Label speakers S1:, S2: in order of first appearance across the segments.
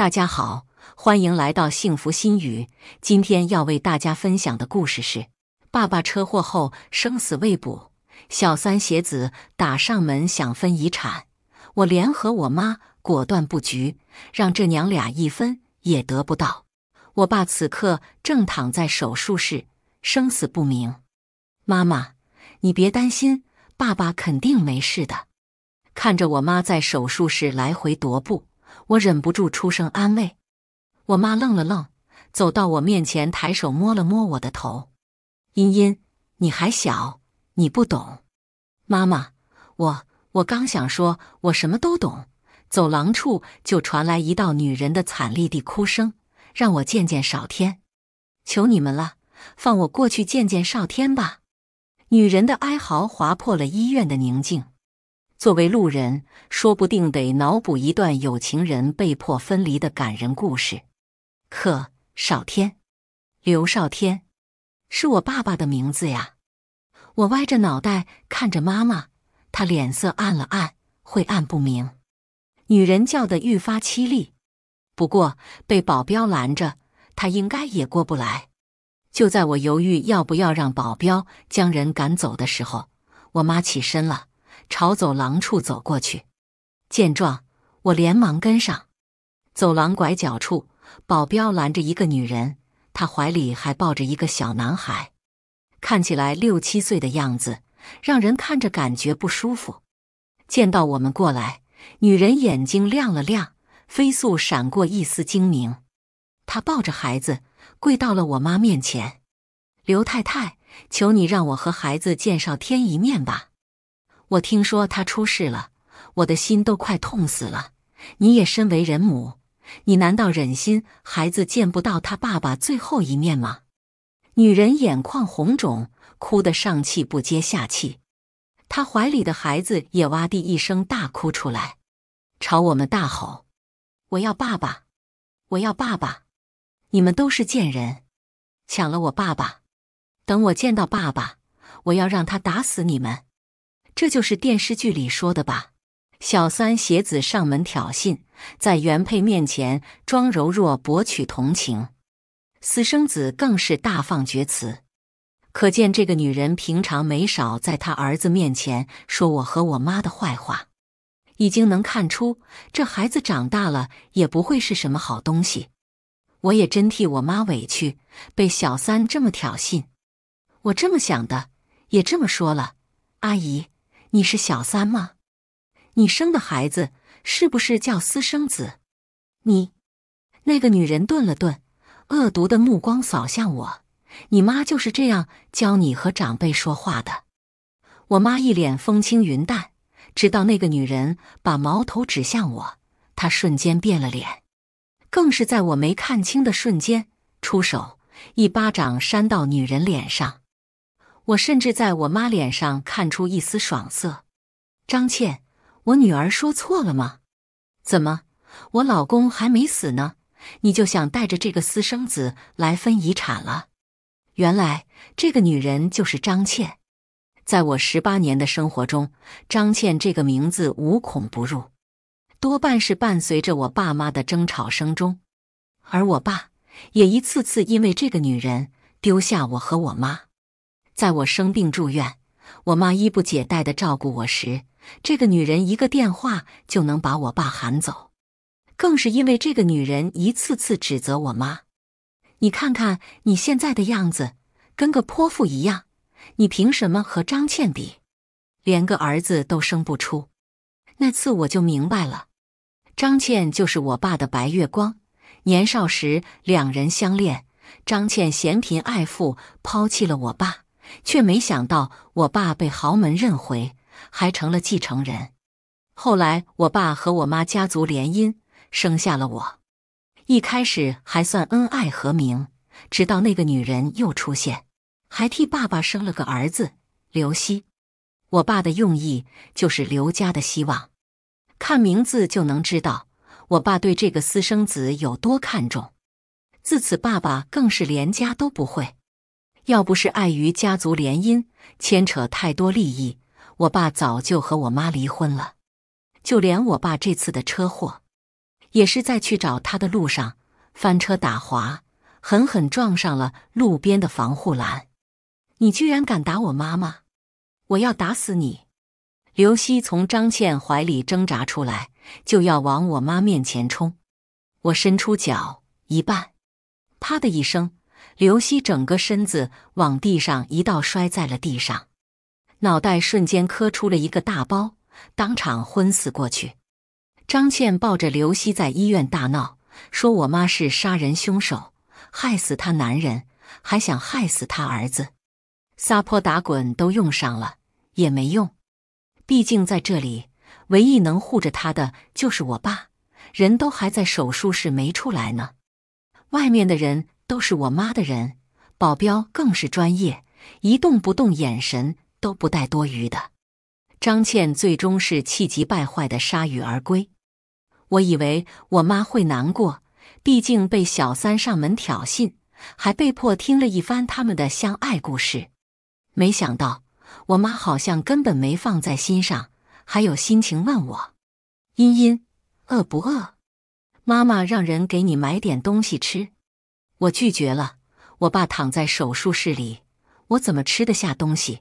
S1: 大家好，欢迎来到幸福心语。今天要为大家分享的故事是：爸爸车祸后生死未卜，小三携子打上门想分遗产，我联合我妈果断布局，让这娘俩一分也得不到。我爸此刻正躺在手术室，生死不明。妈妈，你别担心，爸爸肯定没事的。看着我妈在手术室来回踱步。我忍不住出声安慰，我妈愣了愣，走到我面前，抬手摸了摸我的头。茵茵，你还小，你不懂。妈妈，我我刚想说，我什么都懂。走廊处就传来一道女人的惨厉地哭声，让我见见少天，求你们了，放我过去见见少天吧。女人的哀嚎划破了医院的宁静。作为路人，说不定得脑补一段有情人被迫分离的感人故事。可少天，刘少天，是我爸爸的名字呀。我歪着脑袋看着妈妈，她脸色暗了暗，晦暗不明。女人叫的愈发凄厉，不过被保镖拦着，她应该也过不来。就在我犹豫要不要让保镖将人赶走的时候，我妈起身了。朝走廊处走过去，见状，我连忙跟上。走廊拐角处，保镖拦着一个女人，她怀里还抱着一个小男孩，看起来六七岁的样子，让人看着感觉不舒服。见到我们过来，女人眼睛亮了亮，飞速闪过一丝精明。她抱着孩子跪到了我妈面前：“刘太太，求你让我和孩子见上天一面吧。”我听说他出事了，我的心都快痛死了。你也身为人母，你难道忍心孩子见不到他爸爸最后一面吗？女人眼眶红肿，哭得上气不接下气。她怀里的孩子也哇地一声大哭出来，朝我们大吼：“我要爸爸，我要爸爸！你们都是贱人，抢了我爸爸！等我见到爸爸，我要让他打死你们！”这就是电视剧里说的吧？小三携子上门挑衅，在原配面前装柔弱博取同情，私生子更是大放厥词。可见这个女人平常没少在她儿子面前说我和我妈的坏话，已经能看出这孩子长大了也不会是什么好东西。我也真替我妈委屈，被小三这么挑衅，我这么想的，也这么说了，阿姨。你是小三吗？你生的孩子是不是叫私生子？你，那个女人顿了顿，恶毒的目光扫向我。你妈就是这样教你和长辈说话的。我妈一脸风轻云淡，直到那个女人把矛头指向我，她瞬间变了脸，更是在我没看清的瞬间出手，一巴掌扇到女人脸上。我甚至在我妈脸上看出一丝爽色。张倩，我女儿说错了吗？怎么，我老公还没死呢，你就想带着这个私生子来分遗产了？原来这个女人就是张倩。在我十八年的生活中，张倩这个名字无孔不入，多半是伴随着我爸妈的争吵声中。而我爸也一次次因为这个女人丢下我和我妈。在我生病住院，我妈衣不解带的照顾我时，这个女人一个电话就能把我爸喊走。更是因为这个女人一次次指责我妈：“你看看你现在的样子，跟个泼妇一样！你凭什么和张倩比？连个儿子都生不出。”那次我就明白了，张倩就是我爸的白月光。年少时两人相恋，张倩嫌贫爱富，抛弃了我爸。却没想到，我爸被豪门认回，还成了继承人。后来，我爸和我妈家族联姻，生下了我。一开始还算恩爱和鸣，直到那个女人又出现，还替爸爸生了个儿子刘熙。我爸的用意就是刘家的希望，看名字就能知道，我爸对这个私生子有多看重。自此，爸爸更是连家都不会。要不是碍于家族联姻牵扯太多利益，我爸早就和我妈离婚了。就连我爸这次的车祸，也是在去找他的路上翻车打滑，狠狠撞上了路边的防护栏。你居然敢打我妈妈！我要打死你！刘希从张倩怀里挣扎出来，就要往我妈面前冲。我伸出脚一绊，啪的一声。刘希整个身子往地上一倒，摔在了地上，脑袋瞬间磕出了一个大包，当场昏死过去。张倩抱着刘希在医院大闹，说我妈是杀人凶手，害死她男人，还想害死她儿子，撒泼打滚都用上了也没用。毕竟在这里，唯一能护着她的就是我爸，人都还在手术室没出来呢。外面的人。都是我妈的人，保镖更是专业，一动不动，眼神都不带多余的。张倩最终是气急败坏的铩羽而归。我以为我妈会难过，毕竟被小三上门挑衅，还被迫听了一番他们的相爱故事。没想到我妈好像根本没放在心上，还有心情问我：“茵茵，饿不饿？妈妈让人给你买点东西吃。”我拒绝了。我爸躺在手术室里，我怎么吃得下东西？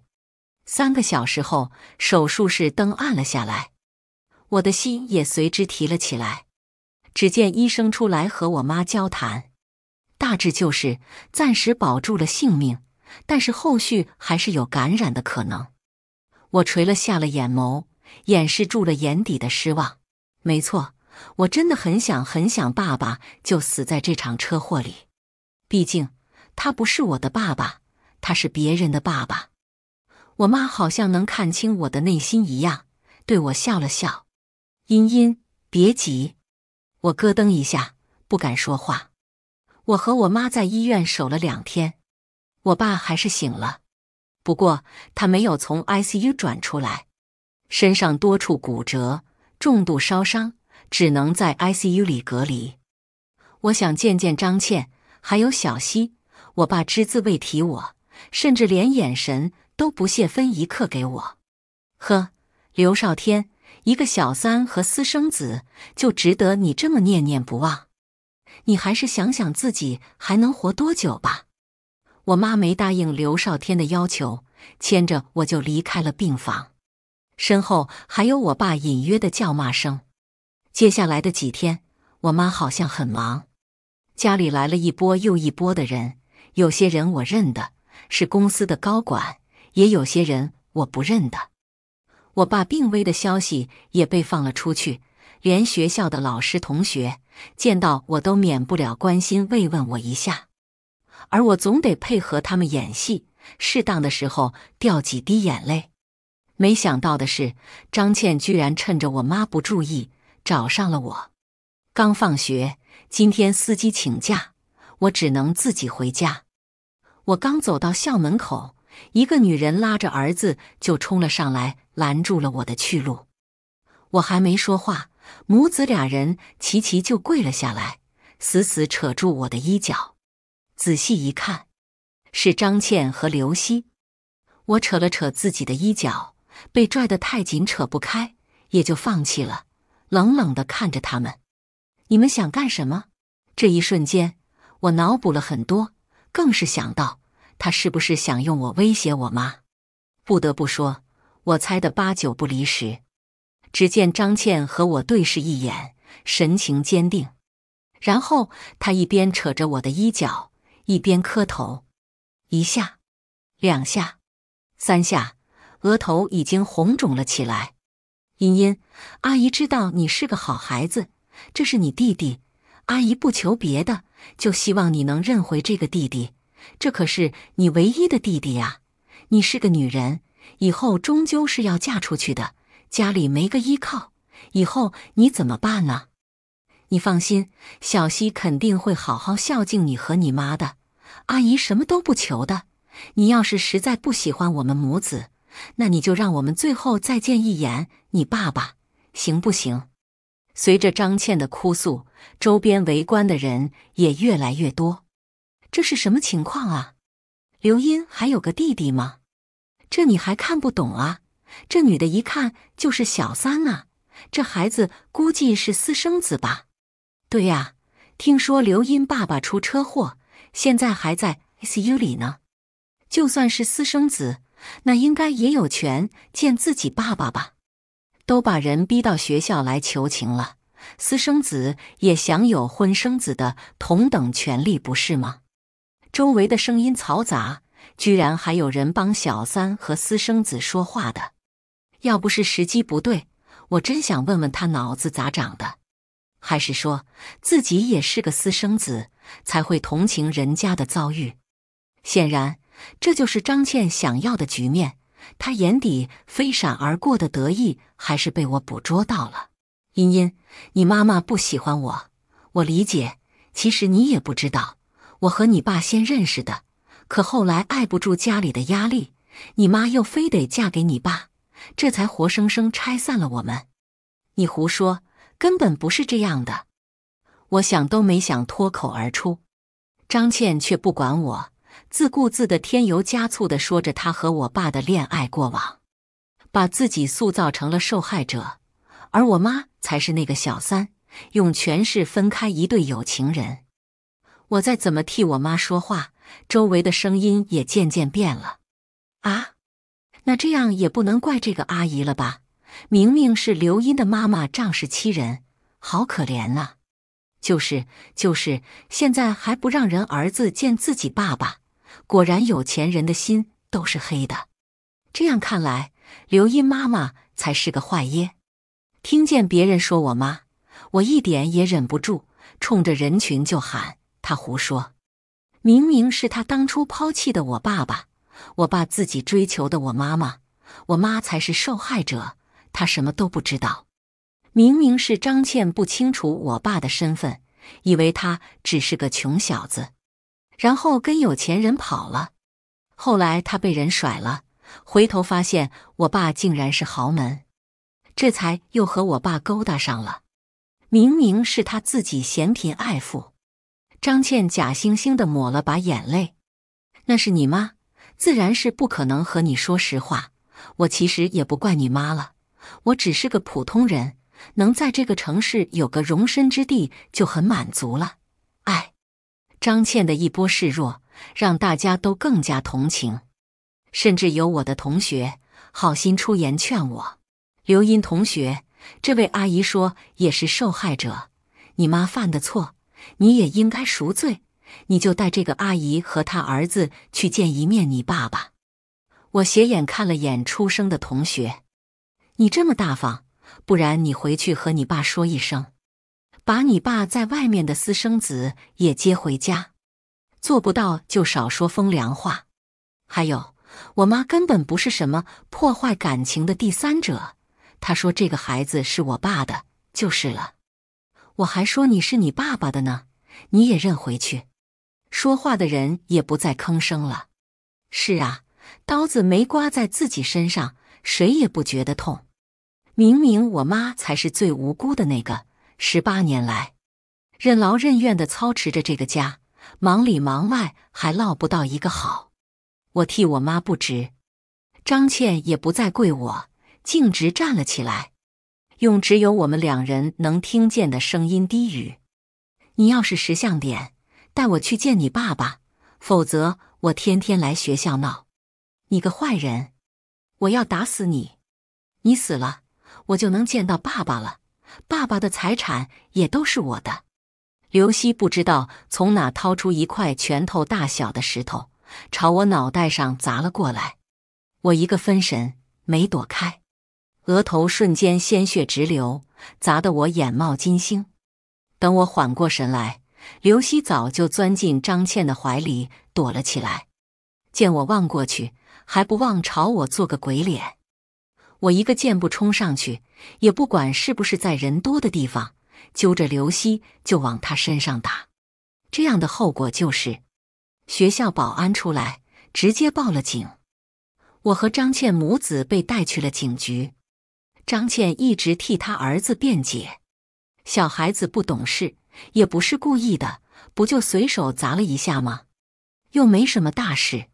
S1: 三个小时后，手术室灯暗了下来，我的心也随之提了起来。只见医生出来和我妈交谈，大致就是暂时保住了性命，但是后续还是有感染的可能。我垂了下了眼眸，掩饰住了眼底的失望。没错，我真的很想很想爸爸就死在这场车祸里。毕竟，他不是我的爸爸，他是别人的爸爸。我妈好像能看清我的内心一样，对我笑了笑。茵茵，别急。我咯噔一下，不敢说话。我和我妈在医院守了两天，我爸还是醒了，不过他没有从 ICU 转出来，身上多处骨折，重度烧伤，只能在 ICU 里隔离。我想见见张倩。还有小溪，我爸只字未提我，甚至连眼神都不屑分一刻给我。呵，刘少天，一个小三和私生子就值得你这么念念不忘？你还是想想自己还能活多久吧。我妈没答应刘少天的要求，牵着我就离开了病房，身后还有我爸隐约的叫骂声。接下来的几天，我妈好像很忙。家里来了一波又一波的人，有些人我认得，是公司的高管；也有些人我不认得。我爸病危的消息也被放了出去，连学校的老师同学见到我都免不了关心慰问我一下，而我总得配合他们演戏，适当的时候掉几滴眼泪。没想到的是，张倩居然趁着我妈不注意找上了我，刚放学。今天司机请假，我只能自己回家。我刚走到校门口，一个女人拉着儿子就冲了上来，拦住了我的去路。我还没说话，母子俩人齐齐就跪了下来，死死扯住我的衣角。仔细一看，是张倩和刘希。我扯了扯自己的衣角，被拽得太紧，扯不开，也就放弃了，冷冷地看着他们。你们想干什么？这一瞬间，我脑补了很多，更是想到他是不是想用我威胁我妈。不得不说，我猜的八九不离十。只见张倩和我对视一眼，神情坚定，然后她一边扯着我的衣角，一边磕头，一下、两下、三下，额头已经红肿了起来。茵茵阿姨知道你是个好孩子。这是你弟弟，阿姨不求别的，就希望你能认回这个弟弟。这可是你唯一的弟弟呀！你是个女人，以后终究是要嫁出去的，家里没个依靠，以后你怎么办呢？你放心，小溪肯定会好好孝敬你和你妈的。阿姨什么都不求的。你要是实在不喜欢我们母子，那你就让我们最后再见一眼你爸爸，行不行？随着张倩的哭诉，周边围观的人也越来越多。这是什么情况啊？刘英还有个弟弟吗？这你还看不懂啊？这女的一看就是小三啊！这孩子估计是私生子吧？对呀，听说刘英爸爸出车祸，现在还在 S U 里呢。就算是私生子，那应该也有权见自己爸爸吧？都把人逼到学校来求情了，私生子也享有婚生子的同等权利，不是吗？周围的声音嘈杂，居然还有人帮小三和私生子说话的。要不是时机不对，我真想问问他脑子咋长的？还是说自己也是个私生子，才会同情人家的遭遇？显然，这就是张倩想要的局面。他眼底飞闪而过的得意，还是被我捕捉到了。茵茵，你妈妈不喜欢我，我理解。其实你也不知道，我和你爸先认识的，可后来挨不住家里的压力，你妈又非得嫁给你爸，这才活生生拆散了我们。你胡说，根本不是这样的。我想都没想，脱口而出。张倩却不管我。自顾自的添油加醋的说着他和我爸的恋爱过往，把自己塑造成了受害者，而我妈才是那个小三，用权势分开一对有情人。我再怎么替我妈说话，周围的声音也渐渐变了。啊，那这样也不能怪这个阿姨了吧？明明是刘音的妈妈仗势欺人，好可怜啊！就是就是，现在还不让人儿子见自己爸爸。果然有钱人的心都是黑的。这样看来，刘英妈妈才是个坏耶。听见别人说我妈，我一点也忍不住，冲着人群就喊：“他胡说！明明是他当初抛弃的我爸爸，我爸自己追求的我妈妈，我妈才是受害者。他什么都不知道。明明是张倩不清楚我爸的身份，以为他只是个穷小子。”然后跟有钱人跑了，后来他被人甩了，回头发现我爸竟然是豪门，这才又和我爸勾搭上了。明明是他自己嫌贫爱富。张倩假惺惺的抹了把眼泪：“那是你妈，自然是不可能和你说实话。我其实也不怪你妈了，我只是个普通人，能在这个城市有个容身之地就很满足了。”张倩的一波示弱，让大家都更加同情，甚至有我的同学好心出言劝我：“刘英同学，这位阿姨说也是受害者，你妈犯的错，你也应该赎罪，你就带这个阿姨和她儿子去见一面你爸爸。”我斜眼看了眼出生的同学，你这么大方，不然你回去和你爸说一声。把你爸在外面的私生子也接回家，做不到就少说风凉话。还有，我妈根本不是什么破坏感情的第三者，她说这个孩子是我爸的，就是了。我还说你是你爸爸的呢，你也认回去。说话的人也不再吭声了。是啊，刀子没刮在自己身上，谁也不觉得痛。明明我妈才是最无辜的那个。十八年来，任劳任怨的操持着这个家，忙里忙外还落不到一个好。我替我妈不值。张倩也不再跪我，径直站了起来，用只有我们两人能听见的声音低语：“你要是识相点，带我去见你爸爸；否则，我天天来学校闹。你个坏人，我要打死你！你死了，我就能见到爸爸了。”爸爸的财产也都是我的。刘希不知道从哪掏出一块拳头大小的石头，朝我脑袋上砸了过来。我一个分神，没躲开，额头瞬间鲜血直流，砸得我眼冒金星。等我缓过神来，刘希早就钻进张倩的怀里躲了起来。见我望过去，还不忘朝我做个鬼脸。我一个箭步冲上去，也不管是不是在人多的地方，揪着刘希就往他身上打。这样的后果就是，学校保安出来直接报了警，我和张倩母子被带去了警局。张倩一直替他儿子辩解：“小孩子不懂事，也不是故意的，不就随手砸了一下吗？又没什么大事。”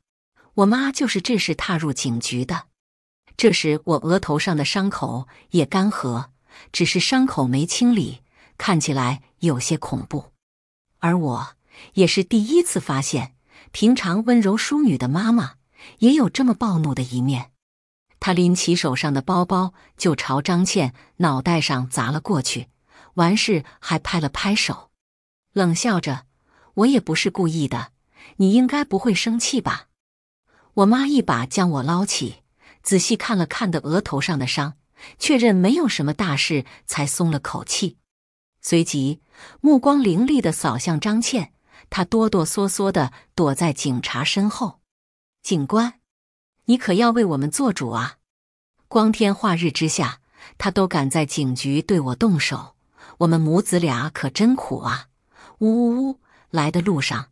S1: 我妈就是这时踏入警局的。这时，我额头上的伤口也干涸，只是伤口没清理，看起来有些恐怖。而我也是第一次发现，平常温柔淑女的妈妈也有这么暴怒的一面。她拎起手上的包包，就朝张倩脑袋上砸了过去。完事还拍了拍手，冷笑着：“我也不是故意的，你应该不会生气吧？”我妈一把将我捞起。仔细看了看的额头上的伤，确认没有什么大事，才松了口气。随即目光凌厉的扫向张倩，她哆哆嗦嗦的躲在警察身后。警官，你可要为我们做主啊！光天化日之下，他都敢在警局对我动手，我们母子俩可真苦啊！呜呜呜！来的路上，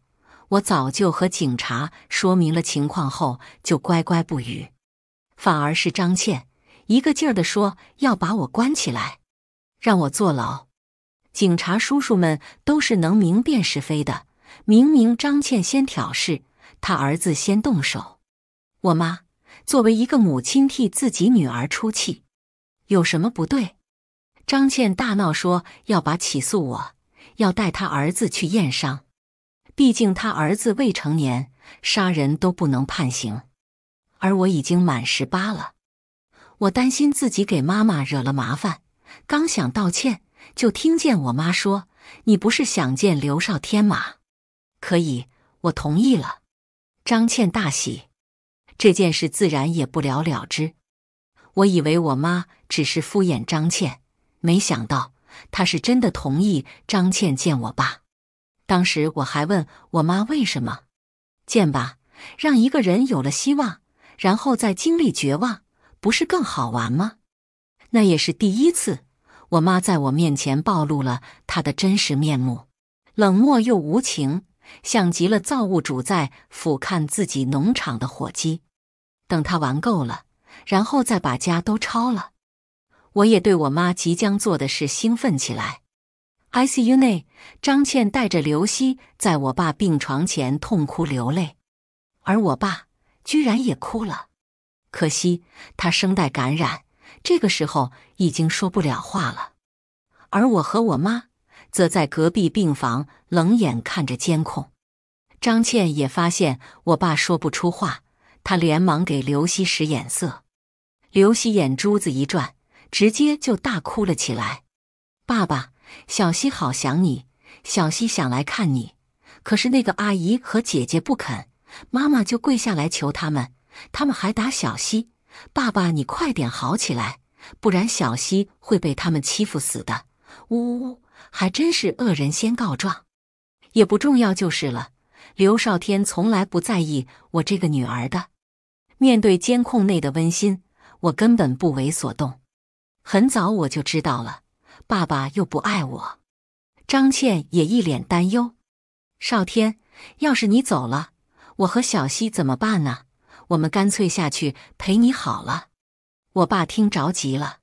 S1: 我早就和警察说明了情况后，就乖乖不语。反而是张倩一个劲儿的说要把我关起来，让我坐牢。警察叔叔们都是能明辨是非的。明明张倩先挑事，他儿子先动手。我妈作为一个母亲替自己女儿出气，有什么不对？张倩大闹说要把起诉我，要带他儿子去验伤。毕竟他儿子未成年，杀人都不能判刑。而我已经满十八了，我担心自己给妈妈惹了麻烦，刚想道歉，就听见我妈说：“你不是想见刘少天吗？可以，我同意了。”张倩大喜，这件事自然也不了了之。我以为我妈只是敷衍张倩，没想到她是真的同意张倩见我爸。当时我还问我妈为什么见吧，让一个人有了希望。然后再经历绝望，不是更好玩吗？那也是第一次，我妈在我面前暴露了她的真实面目，冷漠又无情，像极了造物主在俯瞰自己农场的火鸡。等他玩够了，然后再把家都抄了。我也对我妈即将做的事兴奋起来。ICU 内，张倩带着刘希在我爸病床前痛哭流泪，而我爸。居然也哭了，可惜他声带感染，这个时候已经说不了话了。而我和我妈则在隔壁病房冷眼看着监控。张倩也发现我爸说不出话，她连忙给刘希使眼色。刘希眼珠子一转，直接就大哭了起来：“爸爸，小希好想你，小希想来看你，可是那个阿姨和姐姐不肯。”妈妈就跪下来求他们，他们还打小希。爸爸，你快点好起来，不然小希会被他们欺负死的。呜呜，还真是恶人先告状。也不重要就是了。刘少天从来不在意我这个女儿的。面对监控内的温馨，我根本不为所动。很早我就知道了，爸爸又不爱我。张倩也一脸担忧。少天，要是你走了。我和小西怎么办呢？我们干脆下去陪你好了。我爸听着急了，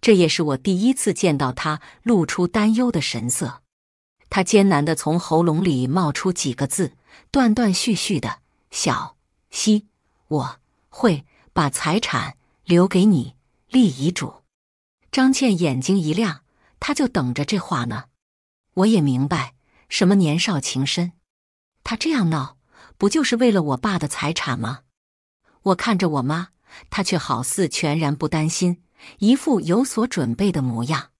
S1: 这也是我第一次见到他露出担忧的神色。他艰难的从喉咙里冒出几个字，断断续续的：“小西，我会把财产留给你，立遗嘱。”张倩眼睛一亮，他就等着这话呢。我也明白，什么年少情深，他这样闹。不就是为了我爸的财产吗？我看着我妈，她却好似全然不担心，一副有所准备的模样。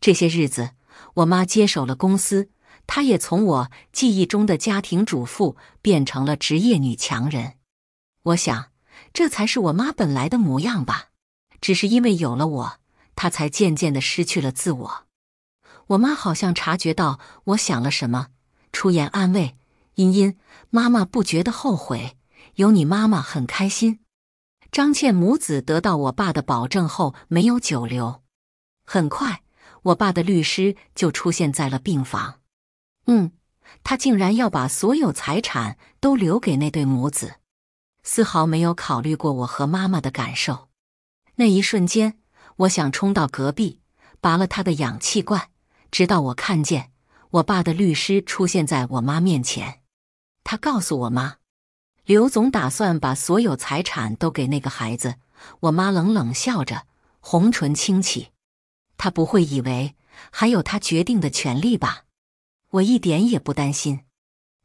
S1: 这些日子，我妈接手了公司，她也从我记忆中的家庭主妇变成了职业女强人。我想，这才是我妈本来的模样吧。只是因为有了我，她才渐渐的失去了自我。我妈好像察觉到我想了什么，出言安慰。茵茵，妈妈不觉得后悔，有你妈妈很开心。张倩母子得到我爸的保证后，没有久留。很快，我爸的律师就出现在了病房。嗯，他竟然要把所有财产都留给那对母子，丝毫没有考虑过我和妈妈的感受。那一瞬间，我想冲到隔壁，拔了他的氧气罐，直到我看见我爸的律师出现在我妈面前。他告诉我妈，刘总打算把所有财产都给那个孩子。我妈冷冷笑着，红唇轻启：“他不会以为还有他决定的权利吧？”我一点也不担心。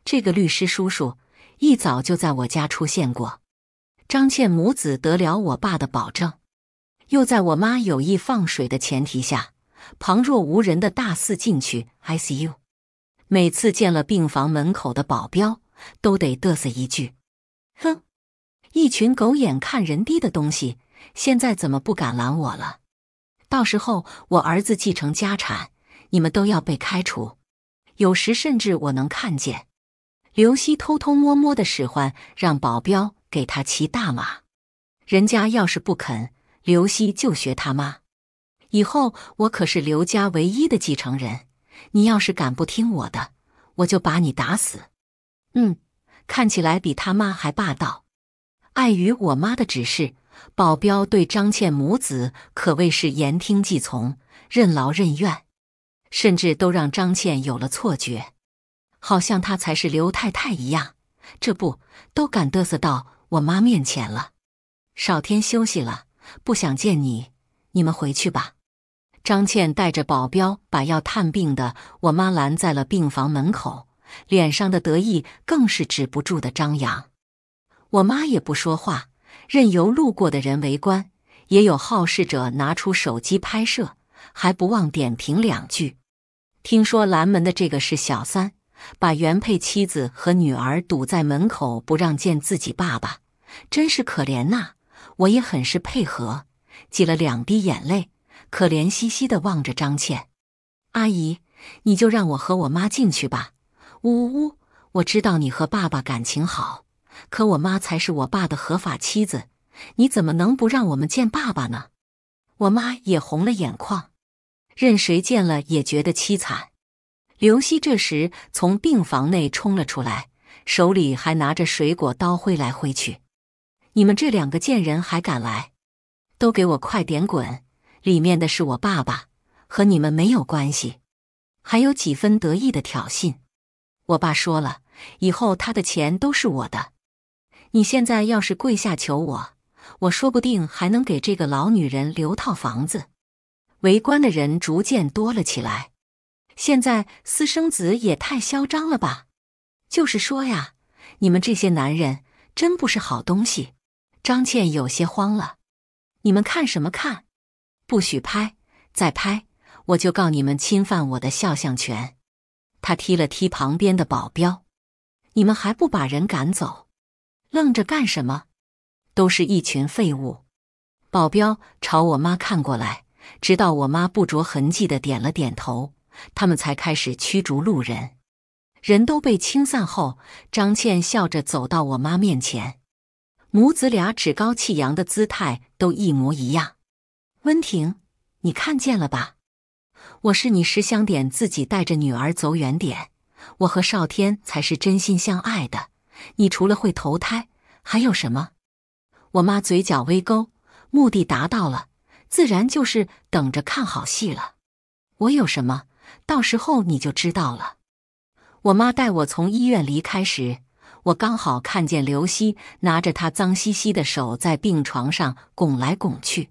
S1: 这个律师叔叔一早就在我家出现过。张倩母子得了我爸的保证，又在我妈有意放水的前提下，旁若无人的大肆进去。I see you。每次见了病房门口的保镖。都得嘚瑟一句，哼！一群狗眼看人低的东西，现在怎么不敢拦我了？到时候我儿子继承家产，你们都要被开除。有时甚至我能看见刘希偷偷摸摸的使唤，让保镖给他骑大马。人家要是不肯，刘希就学他妈。以后我可是刘家唯一的继承人，你要是敢不听我的，我就把你打死！嗯，看起来比他妈还霸道。碍于我妈的指示，保镖对张倩母子可谓是言听计从，任劳任怨，甚至都让张倩有了错觉，好像她才是刘太太一样。这不，都敢嘚瑟到我妈面前了。少天休息了，不想见你，你们回去吧。张倩带着保镖把要探病的我妈拦在了病房门口。脸上的得意更是止不住的张扬，我妈也不说话，任由路过的人围观，也有好事者拿出手机拍摄，还不忘点评两句。听说拦门的这个是小三，把原配妻子和女儿堵在门口不让见自己爸爸，真是可怜呐！我也很是配合，挤了两滴眼泪，可怜兮兮的望着张倩阿姨：“你就让我和我妈进去吧。”呜呜！我知道你和爸爸感情好，可我妈才是我爸的合法妻子，你怎么能不让我们见爸爸呢？我妈也红了眼眶，任谁见了也觉得凄惨。刘希这时从病房内冲了出来，手里还拿着水果刀挥来挥去：“你们这两个贱人还敢来？都给我快点滚！里面的是我爸爸，和你们没有关系。”还有几分得意的挑衅。我爸说了，以后他的钱都是我的。你现在要是跪下求我，我说不定还能给这个老女人留套房子。围观的人逐渐多了起来。现在私生子也太嚣张了吧？就是说呀，你们这些男人真不是好东西。张倩有些慌了，你们看什么看？不许拍，再拍我就告你们侵犯我的肖像权。他踢了踢旁边的保镖：“你们还不把人赶走？愣着干什么？都是一群废物！”保镖朝我妈看过来，直到我妈不着痕迹的点了点头，他们才开始驱逐路人。人都被清散后，张倩笑着走到我妈面前，母子俩趾高气扬的姿态都一模一样。温婷，你看见了吧？我是你识相点，自己带着女儿走远点。我和少天才，是真心相爱的。你除了会投胎，还有什么？我妈嘴角微勾，目的达到了，自然就是等着看好戏了。我有什么？到时候你就知道了。我妈带我从医院离开时，我刚好看见刘希拿着她脏兮兮的手在病床上拱来拱去。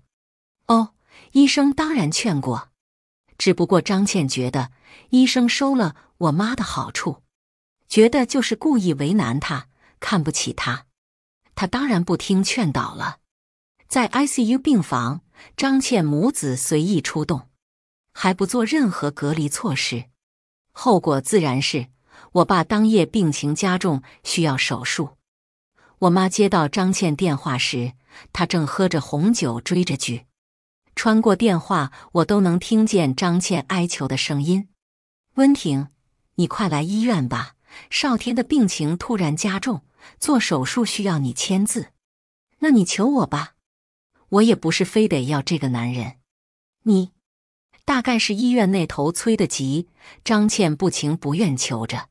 S1: 哦，医生当然劝过。只不过张倩觉得医生收了我妈的好处，觉得就是故意为难她、看不起她，她当然不听劝导了。在 ICU 病房，张倩母子随意出动，还不做任何隔离措施，后果自然是我爸当夜病情加重，需要手术。我妈接到张倩电话时，她正喝着红酒追着剧。穿过电话，我都能听见张倩哀求的声音：“温婷，你快来医院吧，少天的病情突然加重，做手术需要你签字。”“那你求我吧，我也不是非得要这个男人。”“你……”大概是医院那头催得急，张倩不情不愿求着：“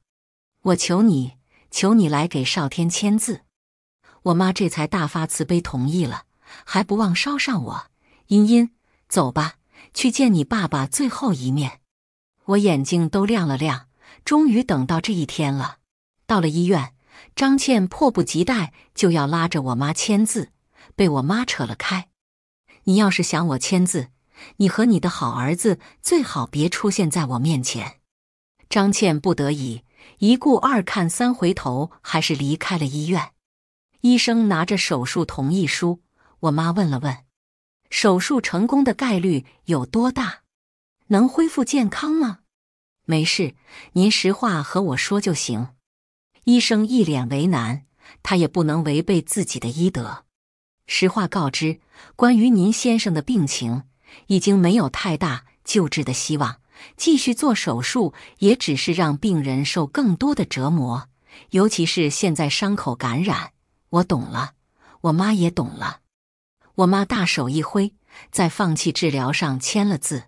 S1: 我求你，求你来给少天签字。”我妈这才大发慈悲同意了，还不忘捎上我，茵茵。走吧，去见你爸爸最后一面。我眼睛都亮了亮，终于等到这一天了。到了医院，张倩迫不及待就要拉着我妈签字，被我妈扯了开。你要是想我签字，你和你的好儿子最好别出现在我面前。张倩不得已，一顾二看三回头，还是离开了医院。医生拿着手术同意书，我妈问了问。手术成功的概率有多大？能恢复健康吗？没事，您实话和我说就行。医生一脸为难，他也不能违背自己的医德，实话告知。关于您先生的病情，已经没有太大救治的希望，继续做手术也只是让病人受更多的折磨。尤其是现在伤口感染，我懂了，我妈也懂了。我妈大手一挥，在放弃治疗上签了字。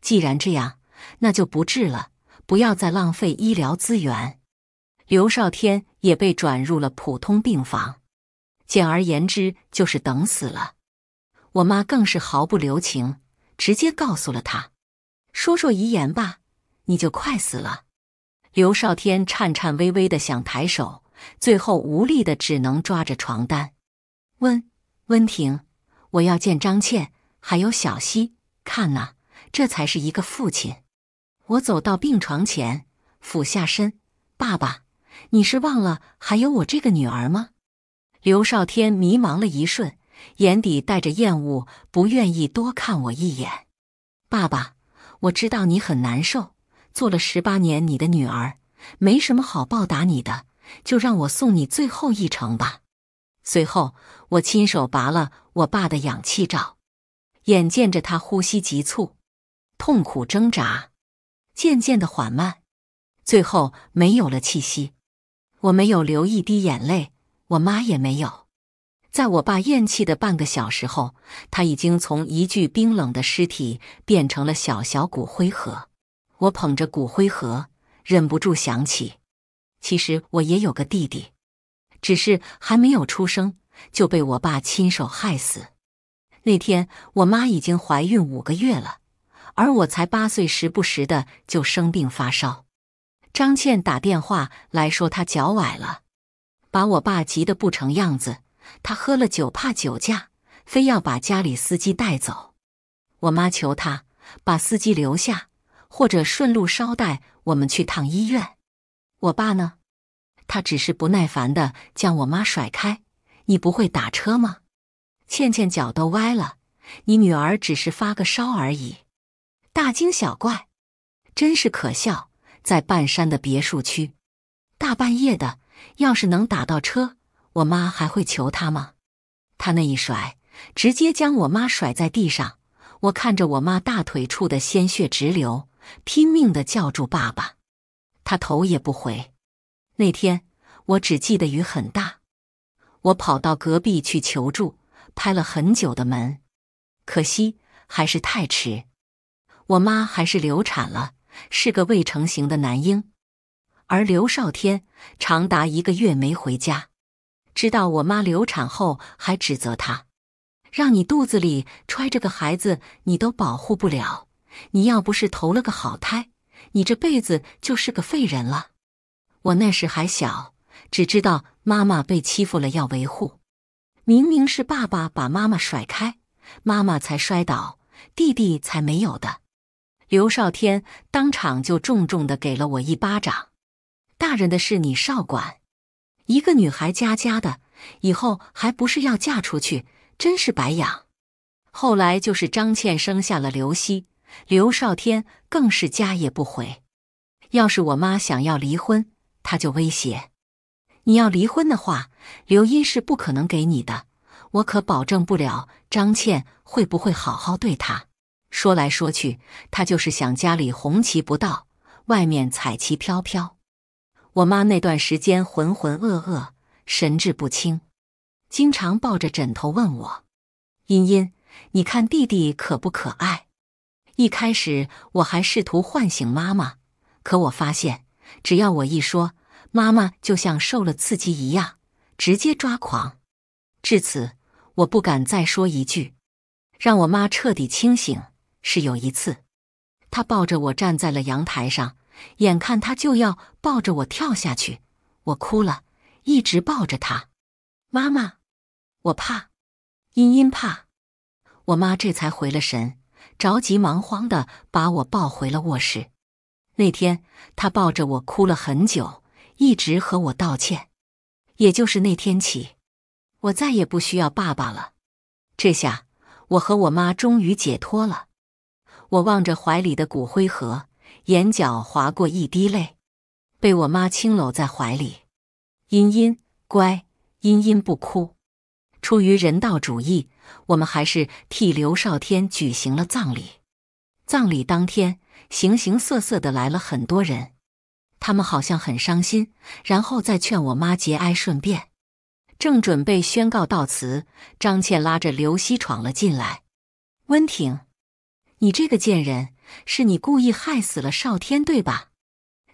S1: 既然这样，那就不治了，不要再浪费医疗资源。刘少天也被转入了普通病房，简而言之就是等死了。我妈更是毫不留情，直接告诉了他：“说说遗言吧，你就快死了。”刘少天颤颤巍巍的想抬手，最后无力的只能抓着床单。温温婷。我要见张倩，还有小溪。看呐，这才是一个父亲。我走到病床前，俯下身：“爸爸，你是忘了还有我这个女儿吗？”刘少天迷茫了一瞬，眼底带着厌恶，不愿意多看我一眼。“爸爸，我知道你很难受，做了十八年你的女儿，没什么好报答你的，就让我送你最后一程吧。”随后，我亲手拔了。我爸的氧气罩，眼见着他呼吸急促、痛苦挣扎，渐渐的缓慢，最后没有了气息。我没有流一滴眼泪，我妈也没有。在我爸咽气的半个小时后，他已经从一具冰冷的尸体变成了小小骨灰盒。我捧着骨灰盒，忍不住想起，其实我也有个弟弟，只是还没有出生。就被我爸亲手害死。那天我妈已经怀孕五个月了，而我才八岁，时不时的就生病发烧。张倩打电话来说她脚崴了，把我爸急得不成样子。他喝了酒，怕酒驾，非要把家里司机带走。我妈求他把司机留下，或者顺路捎带我们去趟医院。我爸呢，他只是不耐烦的将我妈甩开。你不会打车吗？倩倩脚都歪了，你女儿只是发个烧而已，大惊小怪，真是可笑。在半山的别墅区，大半夜的，要是能打到车，我妈还会求他吗？他那一甩，直接将我妈甩在地上。我看着我妈大腿处的鲜血直流，拼命的叫住爸爸，他头也不回。那天我只记得雨很大。我跑到隔壁去求助，拍了很久的门，可惜还是太迟。我妈还是流产了，是个未成型的男婴。而刘少天长达一个月没回家，知道我妈流产后还指责他：“让你肚子里揣着个孩子，你都保护不了。你要不是投了个好胎，你这辈子就是个废人了。”我那时还小。只知道妈妈被欺负了要维护，明明是爸爸把妈妈甩开，妈妈才摔倒，弟弟才没有的。刘少天当场就重重的给了我一巴掌，大人的事你少管，一个女孩家家的，以后还不是要嫁出去，真是白养。后来就是张倩生下了刘希，刘少天更是家也不回，要是我妈想要离婚，他就威胁。你要离婚的话，刘英是不可能给你的。我可保证不了张倩会不会好好对她说。来说去，她就是想家里红旗不倒，外面彩旗飘飘。我妈那段时间浑浑噩噩，神志不清，经常抱着枕头问我：“茵茵，你看弟弟可不可爱？”一开始我还试图唤醒妈妈，可我发现只要我一说。妈妈就像受了刺激一样，直接抓狂。至此，我不敢再说一句，让我妈彻底清醒。是有一次，她抱着我站在了阳台上，眼看他就要抱着我跳下去，我哭了，一直抱着她。妈妈，我怕，茵茵怕。我妈这才回了神，着急忙慌的把我抱回了卧室。那天，她抱着我哭了很久。一直和我道歉。也就是那天起，我再也不需要爸爸了。这下我和我妈终于解脱了。我望着怀里的骨灰盒，眼角划过一滴泪，被我妈轻搂在怀里。茵茵，乖，茵茵不哭。出于人道主义，我们还是替刘少天举行了葬礼。葬礼当天，形形色色的来了很多人。他们好像很伤心，然后再劝我妈节哀顺变。正准备宣告到此，张倩拉着刘希闯了进来。温婷，你这个贱人，是你故意害死了少天对吧？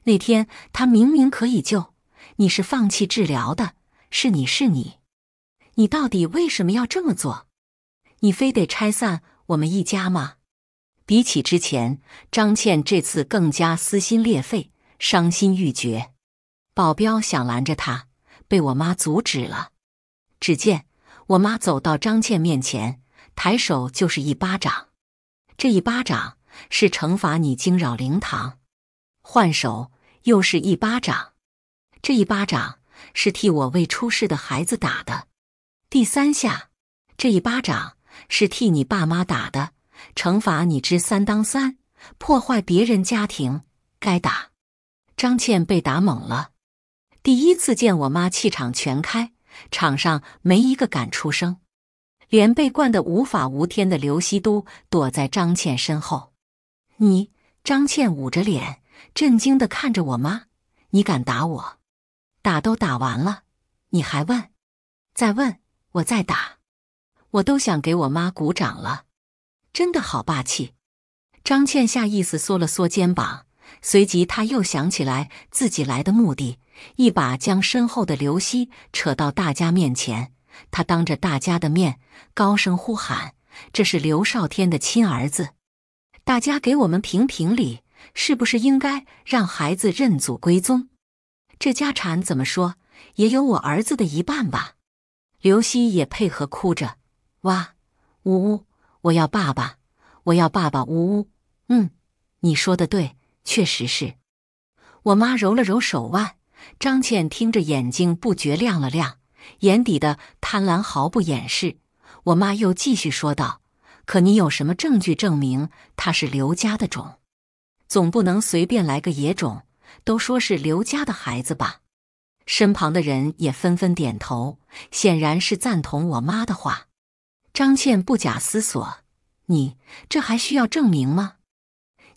S1: 那天他明明可以救，你是放弃治疗的，是你是你，你到底为什么要这么做？你非得拆散我们一家吗？比起之前，张倩这次更加撕心裂肺。伤心欲绝，保镖想拦着他，被我妈阻止了。只见我妈走到张倩面前，抬手就是一巴掌。这一巴掌是惩罚你惊扰灵堂。换手又是一巴掌，这一巴掌是替我未出世的孩子打的。第三下，这一巴掌是替你爸妈打的，惩罚你知三当三，破坏别人家庭，该打。张倩被打懵了，第一次见我妈气场全开，场上没一个敢出声，连被惯得无法无天的刘希都躲在张倩身后。你，张倩捂着脸，震惊地看着我妈：“你敢打我？打都打完了，你还问？再问，我再打。”我都想给我妈鼓掌了，真的好霸气。张倩下意识缩了缩肩膀。随即，他又想起来自己来的目的，一把将身后的刘希扯到大家面前。他当着大家的面高声呼喊：“这是刘少天的亲儿子，大家给我们评评理，是不是应该让孩子认祖归宗？这家产怎么说也有我儿子的一半吧？”刘希也配合哭着：“哇，呜呜，我要爸爸，我要爸爸，呜呜。”“嗯，你说的对。”确实是，我妈揉了揉手腕。张倩听着眼睛不觉亮了亮，眼底的贪婪毫不掩饰。我妈又继续说道：“可你有什么证据证明他是刘家的种？总不能随便来个野种，都说是刘家的孩子吧？”身旁的人也纷纷点头，显然是赞同我妈的话。张倩不假思索：“你这还需要证明吗？”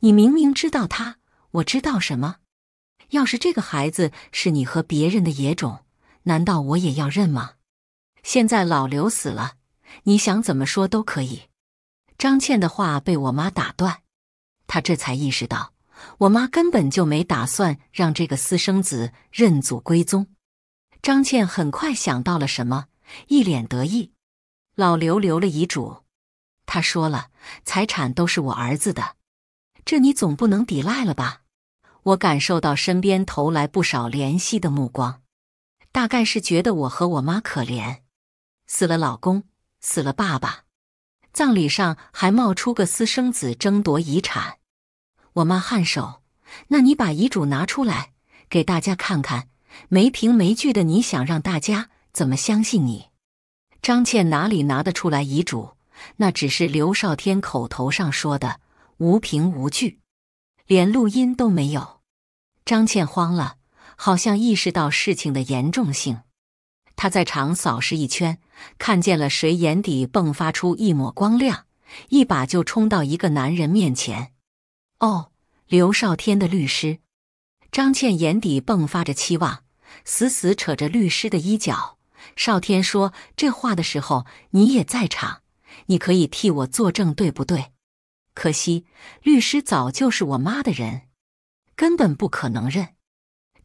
S1: 你明明知道他，我知道什么？要是这个孩子是你和别人的野种，难道我也要认吗？现在老刘死了，你想怎么说都可以。张倩的话被我妈打断，她这才意识到，我妈根本就没打算让这个私生子认祖归宗。张倩很快想到了什么，一脸得意。老刘留了遗嘱，他说了，财产都是我儿子的。这你总不能抵赖了吧？我感受到身边投来不少怜惜的目光，大概是觉得我和我妈可怜，死了老公，死了爸爸，葬礼上还冒出个私生子争夺遗产。我妈颔首，那你把遗嘱拿出来给大家看看，没凭没据的，你想让大家怎么相信你？张倩哪里拿得出来遗嘱？那只是刘少天口头上说的。无凭无据，连录音都没有。张倩慌了，好像意识到事情的严重性。她在场扫视一圈，看见了谁，眼底迸发出一抹光亮，一把就冲到一个男人面前。哦，刘少天的律师。张倩眼底迸发着期望，死死扯着律师的衣角。少天说这话的时候，你也在场，你可以替我作证，对不对？可惜，律师早就是我妈的人，根本不可能认。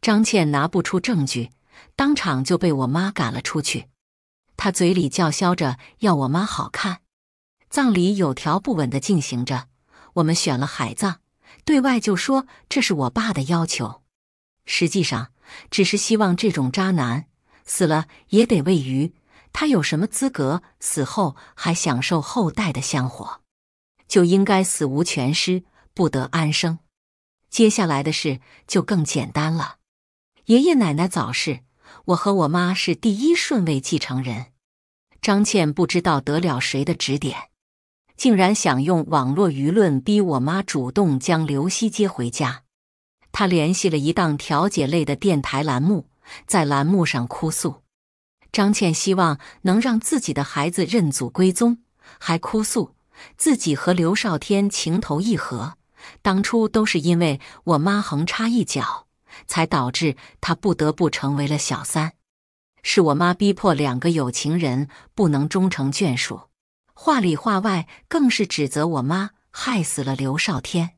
S1: 张倩拿不出证据，当场就被我妈赶了出去。她嘴里叫嚣着要我妈好看。葬礼有条不紊的进行着，我们选了海葬，对外就说这是我爸的要求，实际上只是希望这种渣男死了也得喂鱼。他有什么资格死后还享受后代的香火？就应该死无全尸，不得安生。接下来的事就更简单了。爷爷奶奶早逝，我和我妈是第一顺位继承人。张倩不知道得了谁的指点，竟然想用网络舆论逼我妈主动将刘希接回家。她联系了一档调解类的电台栏目，在栏目上哭诉，张倩希望能让自己的孩子认祖归宗，还哭诉。自己和刘少天情投意合，当初都是因为我妈横插一脚，才导致他不得不成为了小三。是我妈逼迫两个有情人不能终成眷属，话里话外更是指责我妈害死了刘少天。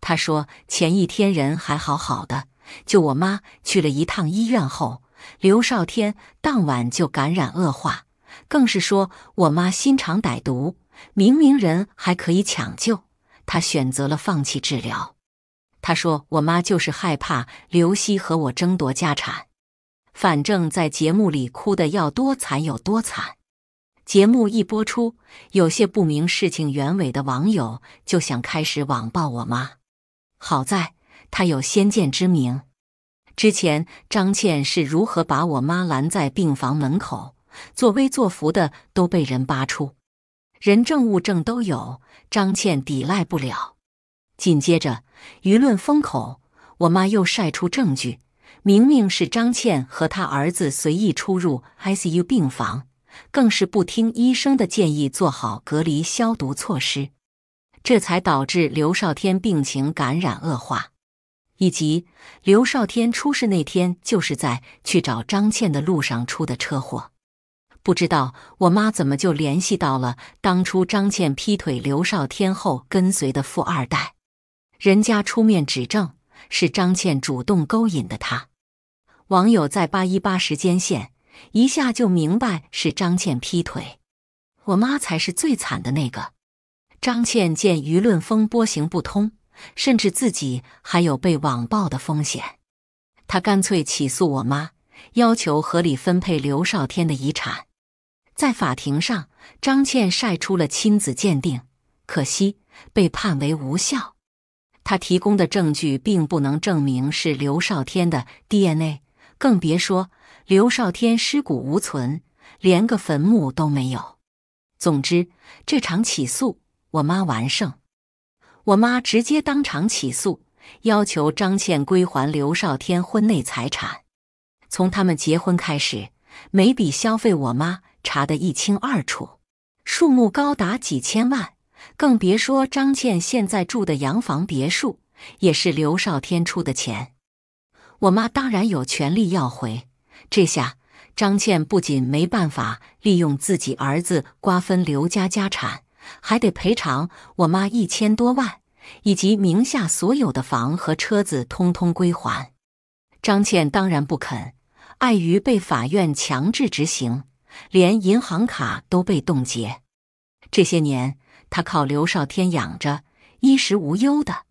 S1: 他说前一天人还好好的，就我妈去了一趟医院后，刘少天当晚就感染恶化，更是说我妈心肠歹毒。明明人还可以抢救，他选择了放弃治疗。他说：“我妈就是害怕刘希和我争夺家产，反正，在节目里哭的要多惨有多惨。”节目一播出，有些不明事情原委的网友就想开始网暴我妈。好在她有先见之明，之前张倩是如何把我妈拦在病房门口作威作福的，都被人扒出。人证物证都有，张倩抵赖不了。紧接着，舆论风口，我妈又晒出证据，明明是张倩和她儿子随意出入 ICU 病房，更是不听医生的建议做好隔离消毒措施，这才导致刘少天病情感染恶化，以及刘少天出事那天就是在去找张倩的路上出的车祸。不知道我妈怎么就联系到了当初张倩劈腿刘少天后跟随的富二代，人家出面指证是张倩主动勾引的他。网友在八一八时间线一下就明白是张倩劈腿，我妈才是最惨的那个。张倩见舆论风波行不通，甚至自己还有被网暴的风险，她干脆起诉我妈，要求合理分配刘少天的遗产。在法庭上，张倩晒出了亲子鉴定，可惜被判为无效。她提供的证据并不能证明是刘少天的 DNA，更别说刘少天尸骨无存，连个坟墓都没有。总之，这场起诉我妈完胜。我妈直接当场起诉，要求张倩归还刘少天婚内财产。从他们结婚开始，每笔消费我妈。查得一清二楚，数目高达几千万，更别说张倩现在住的洋房别墅也是刘少天出的钱。我妈当然有权利要回。这下张倩不仅没办法利用自己儿子瓜分刘家家产，还得赔偿我妈一千多万，以及名下所有的房和车子通通归还。张倩当然不肯，碍于被法院强制执行。连银行卡都被冻结。这些年，他靠刘少天养着，衣食无忧的，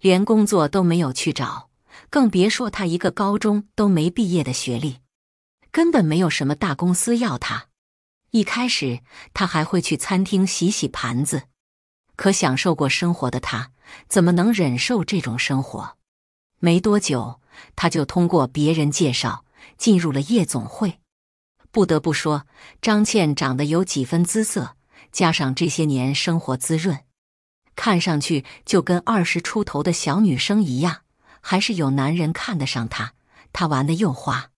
S1: 连工作都没有去找，更别说他一个高中都没毕业的学历，根本没有什么大公司要他。一开始，他还会去餐厅洗洗盘子。可享受过生活的他，怎么能忍受这种生活？没多久，他就通过别人介绍进入了夜总会。不得不说，张倩长得有几分姿色，加上这些年生活滋润，看上去就跟二十出头的小女生一样，还是有男人看得上她。她玩的又花，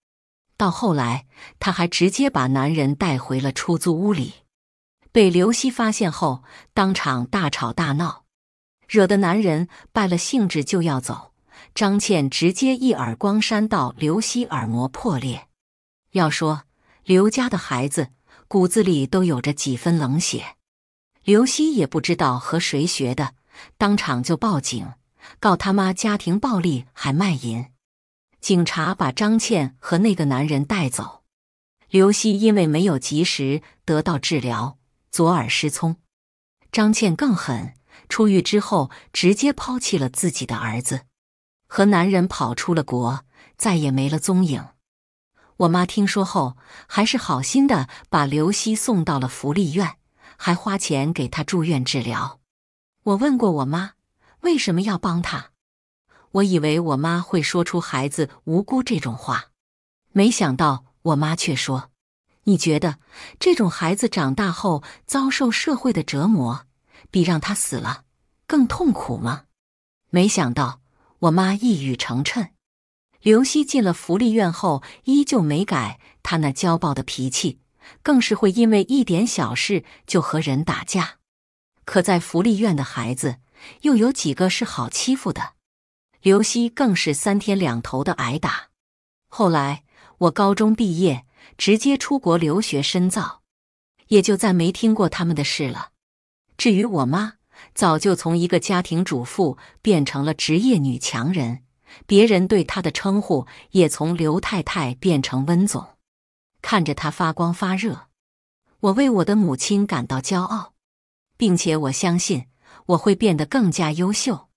S1: 到后来，她还直接把男人带回了出租屋里，被刘希发现后，当场大吵大闹，惹得男人败了兴致就要走，张倩直接一耳光扇到刘希耳膜破裂。要说。刘家的孩子骨子里都有着几分冷血。刘希也不知道和谁学的，当场就报警告他妈家庭暴力还卖淫。警察把张倩和那个男人带走。刘希因为没有及时得到治疗，左耳失聪。张倩更狠，出狱之后直接抛弃了自己的儿子，和男人跑出了国，再也没了踪影。我妈听说后，还是好心的把刘希送到了福利院，还花钱给他住院治疗。我问过我妈为什么要帮他，我以为我妈会说出“孩子无辜”这种话，没想到我妈却说：“你觉得这种孩子长大后遭受社会的折磨，比让他死了更痛苦吗？”没想到我妈一语成谶。刘希进了福利院后，依旧没改他那骄暴的脾气，更是会因为一点小事就和人打架。可在福利院的孩子，又有几个是好欺负的？刘希更是三天两头的挨打。后来我高中毕业，直接出国留学深造，也就再没听过他们的事了。至于我妈，早就从一个家庭主妇变成了职业女强人。别人对他的称呼也从刘太太变成温总，看着他发光发热，我为我的母亲感到骄傲，并且我相信我会变得更加优秀。